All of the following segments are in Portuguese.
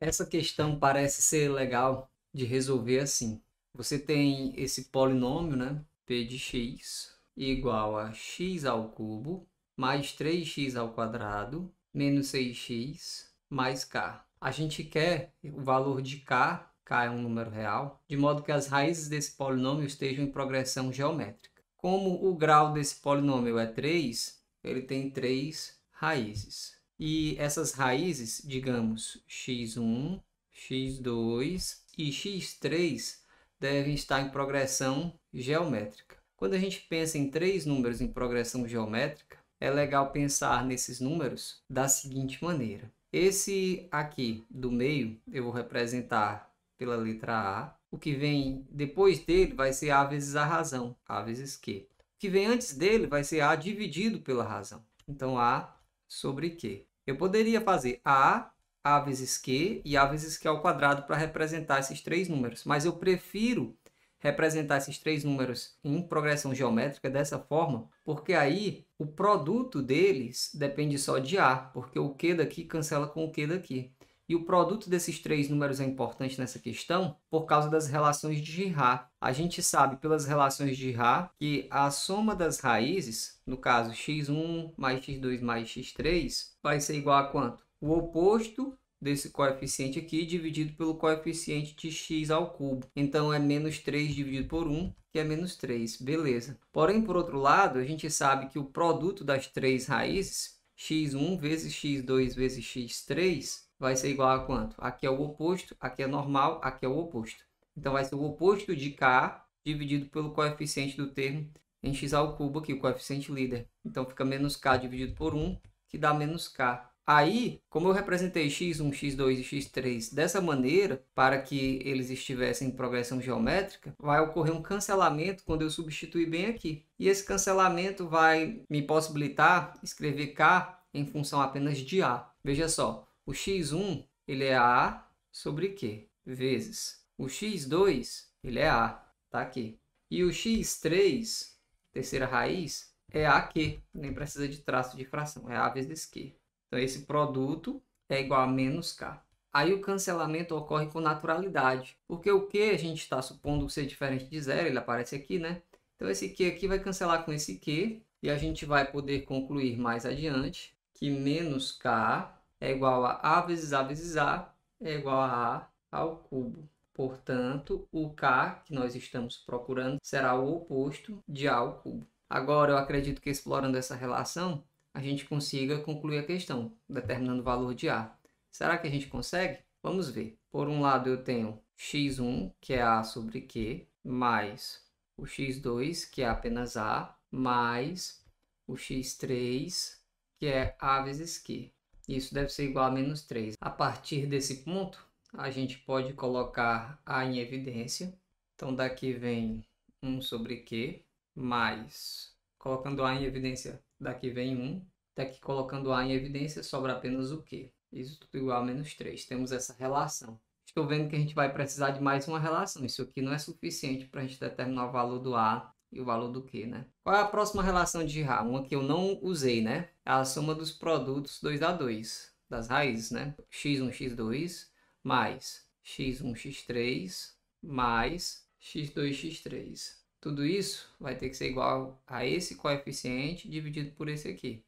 Essa questão parece ser legal de resolver assim. Você tem esse polinômio, né? P de x igual a x ao cubo mais 3x ao quadrado menos 6x mais k. A gente quer o valor de k, k é um número real, de modo que as raízes desse polinômio estejam em progressão geométrica. Como o grau desse polinômio é 3, ele tem 3 raízes. E essas raízes, digamos, x1, x2 e x3 devem estar em progressão geométrica. Quando a gente pensa em três números em progressão geométrica, é legal pensar nesses números da seguinte maneira. Esse aqui do meio eu vou representar pela letra A. O que vem depois dele vai ser A vezes a razão, A vezes Q. O que vem antes dele vai ser A dividido pela razão. Então, A sobre Q. Eu poderia fazer A, A vezes Q e A vezes Q ao quadrado para representar esses três números, mas eu prefiro representar esses três números em progressão geométrica dessa forma, porque aí o produto deles depende só de A, porque o Q daqui cancela com o Q daqui. E o produto desses três números é importante nessa questão por causa das relações de Girard. A gente sabe pelas relações de Girard que a soma das raízes, no caso x1 mais x2 mais x3, vai ser igual a quanto? O oposto desse coeficiente aqui dividido pelo coeficiente de x ao cubo. Então é menos 3 dividido por 1, que é menos 3, beleza. Porém, por outro lado, a gente sabe que o produto das três raízes, x1 vezes x2 vezes x3, vai ser igual a quanto? Aqui é o oposto, aqui é normal, aqui é o oposto. Então, vai ser o oposto de K dividido pelo coeficiente do termo em x ao cubo aqui, o coeficiente líder. Então, fica menos K dividido por 1, que dá menos K. Aí, como eu representei x1, x2 e x3 dessa maneira, para que eles estivessem em progressão geométrica, vai ocorrer um cancelamento quando eu substituir bem aqui. E esse cancelamento vai me possibilitar escrever k em função apenas de a. Veja só, o x1 ele é A sobre Q vezes. O x2 ele é A, tá aqui. E o x3, terceira raiz, é a AQ, nem precisa de traço de fração, é A vezes Q. Então esse produto é igual a menos K. Aí o cancelamento ocorre com naturalidade, porque o Q a gente está supondo ser diferente de zero, ele aparece aqui, né? Então esse Q aqui vai cancelar com esse Q, e a gente vai poder concluir mais adiante que menos K é igual a A vezes A vezes A é igual a A ao cubo. Portanto, o K que nós estamos procurando será o oposto de A ao cubo. Agora, eu acredito que explorando essa relação, a gente consiga concluir a questão, determinando o valor de A. Será que a gente consegue? Vamos ver. Por um lado, eu tenho x1, que é A sobre Q, mais o x2, que é apenas A, mais o x3, que é A vezes Q. Isso deve ser igual a menos 3. A partir desse ponto, a gente pode colocar A em evidência. Então, daqui vem 1 sobre Q, mais... Colocando A em evidência, daqui vem 1. Daqui, colocando A em evidência, sobra apenas o Q. Isso tudo igual a menos 3. Temos essa relação. Estou vendo que a gente vai precisar de mais uma relação. Isso aqui não é suficiente para a gente determinar o valor do A e o valor do Q, né? Qual é a próxima relação de Ra? Uma que eu não usei, né? É a soma dos produtos 2 da 2, das raízes, né? x1, x2, mais x1, x3, mais x2, x3. Tudo isso vai ter que ser igual a esse coeficiente dividido por esse aqui.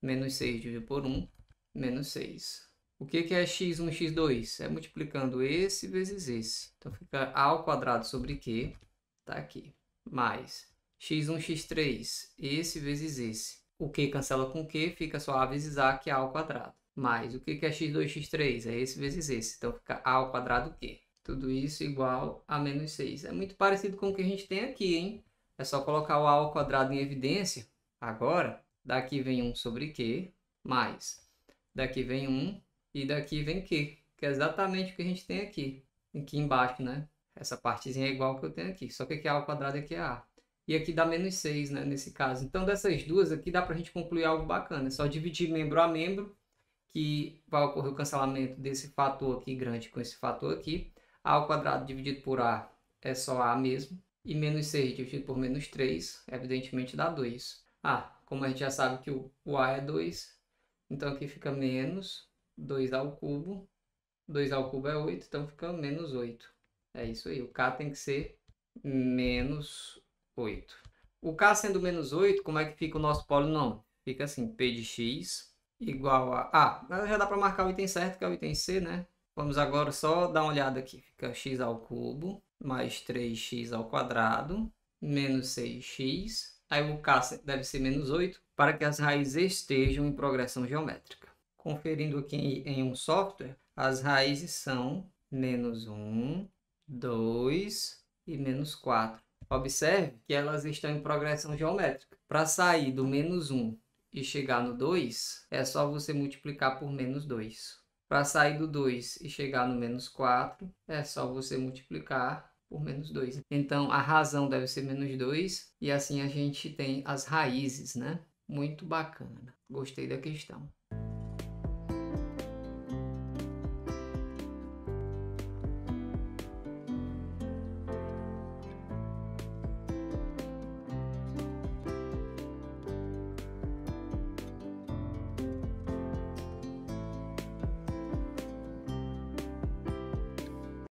Menos 6 dividido por 1, menos 6. O que, é x1, x2? É multiplicando esse vezes esse. Então fica a ao quadrado sobre q, está aqui mais x1, x3, esse vezes esse. O que cancela com o que, fica só a vezes a, que é a ao quadrado. Mais o que é x2, x3? É esse vezes esse. Então fica a ao quadrado q. Tudo isso igual a menos 6. É muito parecido com o que a gente tem aqui, hein? É só colocar o a ao quadrado em evidência. Agora, daqui vem 1 sobre q, mais daqui vem 1 e daqui vem q, que é exatamente o que a gente tem aqui. Aqui embaixo, né? Essa partezinha é igual que eu tenho aqui, só que aqui é A ao quadrado aqui é A. E aqui dá menos 6, né, nesse caso. Então, dessas duas aqui dá para a gente concluir algo bacana. É só dividir membro a membro, que vai ocorrer o cancelamento desse fator aqui grande com esse fator aqui. A ao quadrado dividido por A é só A mesmo. E menos 6 dividido por menos 3, evidentemente, dá 2. Ah, como a gente já sabe que o, o A é 2, então aqui fica menos 2 ao cubo. 2 ao cubo é 8, então fica menos 8. É isso aí, o K tem que ser menos 8. O K sendo menos 8, como é que fica o nosso polinômio? Fica assim, P de X igual a... Ah, já dá para marcar o item certo, que é o item C, né? Vamos agora só dar uma olhada aqui. Fica x ao cubo mais 3x ao quadrado menos 6x. Aí o k deve ser menos 8 para que as raízes estejam em progressão geométrica. Conferindo aqui em um software, as raízes são menos 1, 2 e menos 4. Observe que elas estão em progressão geométrica. Para sair do menos 1 e chegar no 2, é só você multiplicar por menos 2. Para sair do 2 e chegar no menos 4, é só você multiplicar por menos 2. Então, a razão deve ser menos 2 e assim a gente tem as raízes, né? Muito bacana. Gostei da questão.